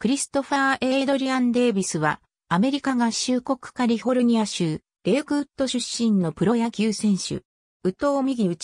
クリストファー・エイドリアン・デイビスは、アメリカ合衆国カリフォルニア州、レイクウッド出身のプロ野球選手。ウトを右打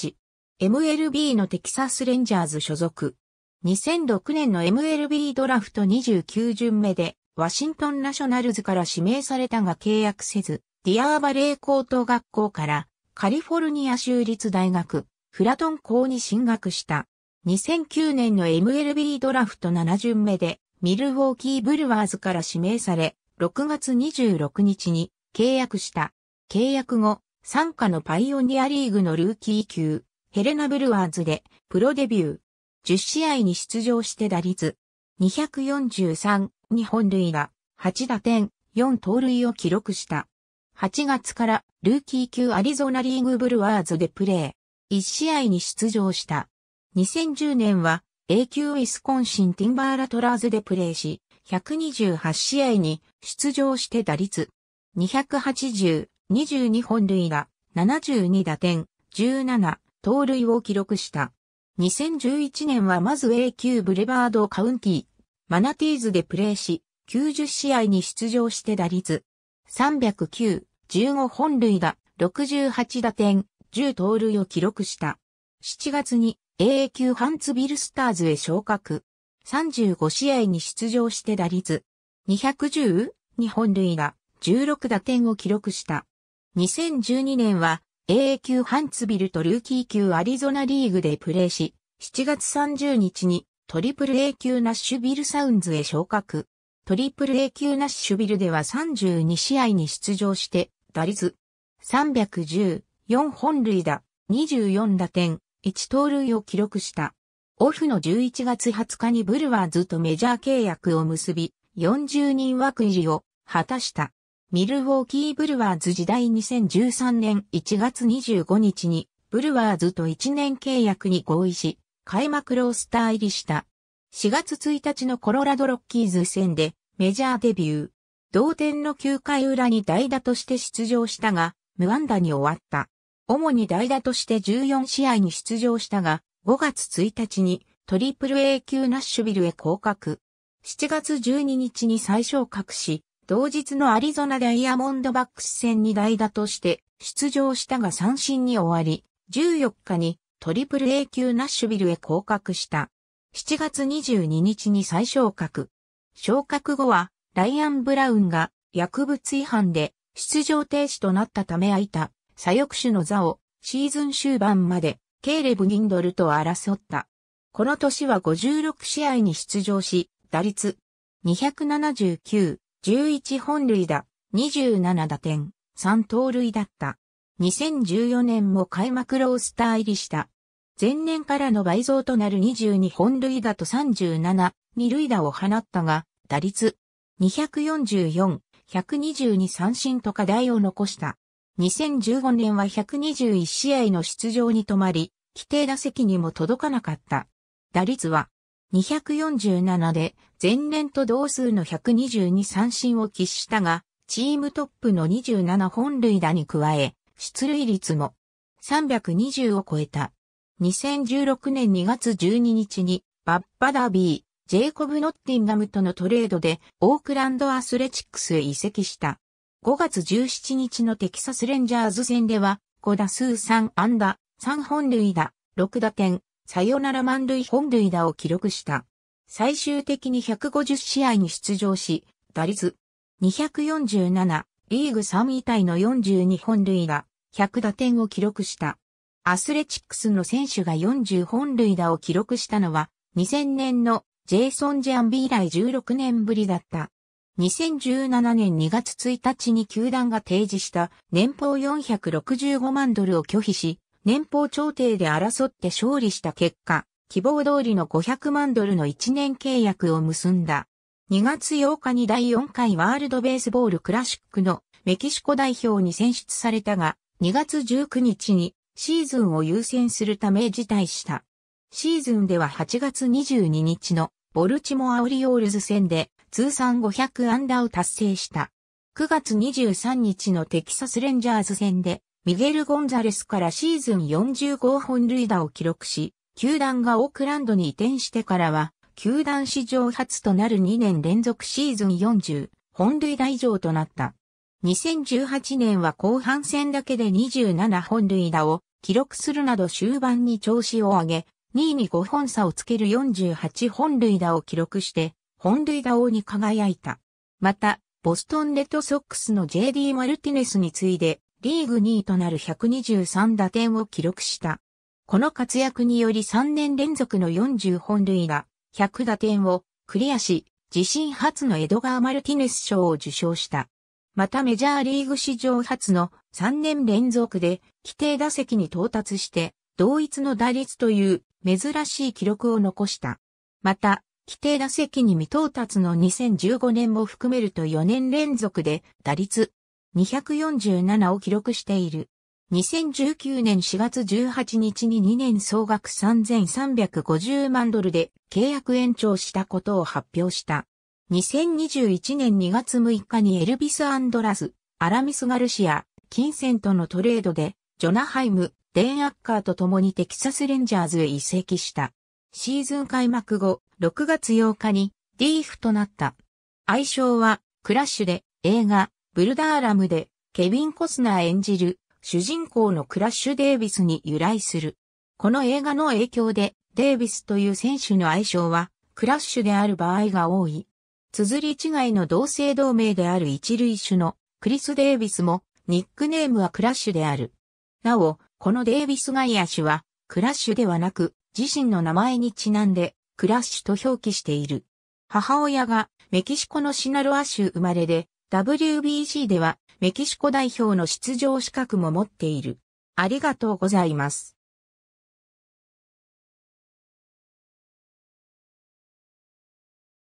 MLB のテキサスレンジャーズ所属。2006年の MLB ドラフト29巡目で、ワシントンナショナルズから指名されたが契約せず、ディアーバレー高等学校からカリフォルニア州立大学、フラトン校に進学した。2009年の MLB ドラフト7巡目でミルウォーキーブルワーズから指名され、6月26日に契約した。契約後、参加のパイオニアリーグのルーキー級、ヘレナ・ブルワーズでプロデビュー。10試合に出場して打率243日本塁打、8打点、4盗塁を記録した。8月からルーキー級アリゾナリーグブルワーズでプレー。1試合に出場した。2010年は A 級ウィスコンシンティンバーラトラーズでプレーし、128試合に出場して打率280、22本塁打、72打点、17、盗塁を記録した。2011年はまず A 級ブレバードカウンティ、マナティーズでプレーし、90試合に出場して打率309、15本塁打、68打点、10盗塁を記録した。7月に AA 級ハンツビルスターズへ昇格。35試合に出場して打率。210? 日本類が16打点を記録した。2012年は AA 級ハンツビルとルーキー級アリゾナリーグでプレーし、7月30日にトリプル A 級ナッシュビルサウンズへ昇格。トリプル A 級ナッシュビルでは32試合に出場して、打率310、4本塁打、24打点、1盗塁を記録した。オフの11月20日にブルワーズとメジャー契約を結び、40人枠入りを果たした。ミルウォーキーブルワーズ時代2013年1月25日に、ブルワーズと1年契約に合意し、開幕ロースター入りした。4月1日のコロラドロッキーズ戦でメジャーデビュー。同点の9回裏に代打として出場したが、無安打に終わった。主に代打として14試合に出場したが、5月1日にトリプル A 級ナッシュビルへ降格。7月12日に再昇格し、同日のアリゾナダイヤモンドバックス戦に代打として出場したが三振に終わり、14日にトリプル A 級ナッシュビルへ降格した。7月22日に再昇格。昇格後はライアン・ブラウンが薬物違反で出場停止となったため空いた左翼手の座をシーズン終盤までケーレブ・ギンドルと争った。この年は56試合に出場し、打率279、11本塁打、27打点、3盗塁だった。2014年も開幕ロースター入りした。前年からの倍増となる22本塁打と37、二塁打を放ったが、打率244、122三振と課題を残した。2015年は121試合の出場に止まり、規定打席にも届かなかった。打率は247で前年と同数の122三振を喫したが、チームトップの27本塁打に加え、出塁率も320を超えた。2016年2月12日にバッパダービー、ジェイコブ・ノッティンガムとのトレードでオークランドアスレチックスへ移籍した。5月17日のテキサスレンジャーズ戦では、5打数3安打、3本塁打、6打点、サヨナラ満塁本塁打を記録した。最終的に150試合に出場し、打率247、リーグ3位タイの42本塁打、100打点を記録した。アスレチックスの選手が40本塁打を記録したのは、2000年のジェイソン・ジャンビー以来16年ぶりだった。2017年2月1日に球団が提示した年俸465万ドルを拒否し、年俸調停で争って勝利した結果、希望通りの500万ドルの1年契約を結んだ。2月8日に第4回ワールドベースボールクラシックのメキシコ代表に選出されたが、2月19日にシーズンを優先するため辞退した。シーズンでは8月22日のボルチモアオリオールズ戦で通算500安打を達成した。9月23日のテキサスレンジャーズ戦で、ミゲル・ゴンザレスからシーズン45本塁打を記録し、球団がオークランドに移転してからは、球団史上初となる2年連続シーズン40本塁打以上となった。2018年は後半戦だけで27本塁打を記録するなど終盤に調子を上げ、2位に5本差をつける48本塁打を記録して、本塁打王に輝いた。また、ボストンレッドソックスの JD マルティネスに次いで、リーグ2位となる123打点を記録した。この活躍により3年連続の40本塁打、100打点をクリアし、自身初のエドガー・マルティネス賞を受賞した。またメジャーリーグ史上初の3年連続で規定打席に到達して、同一の打率という珍しい記録を残した。また、規定打席に未到達の2015年も含めると4年連続で打率247を記録している。2019年4月18日に2年総額3350万ドルで契約延長したことを発表した。2021年2月6日にエルビス・アンドラス、アラミス・ガルシア、金銭とのトレードで、ジョナハイム、デン・アッカーと共にテキサス・レンジャーズへ移籍した。シーズン開幕後、6月8日にディーフとなった。愛称はクラッシュで映画ブルダーラムでケビン・コスナー演じる主人公のクラッシュ・デイビスに由来する。この映画の影響でデイビスという選手の愛称はクラッシュである場合が多い。綴り違いの同姓同名である一類種のクリス・デイビスもニックネームはクラッシュである。なお、このデイビス・ガイア氏はクラッシュではなく自身の名前にちなんでクラッシュと表記している。母親がメキシコのシナロア州生まれで、WBC ではメキシコ代表の出場資格も持っている。ありがとうございます。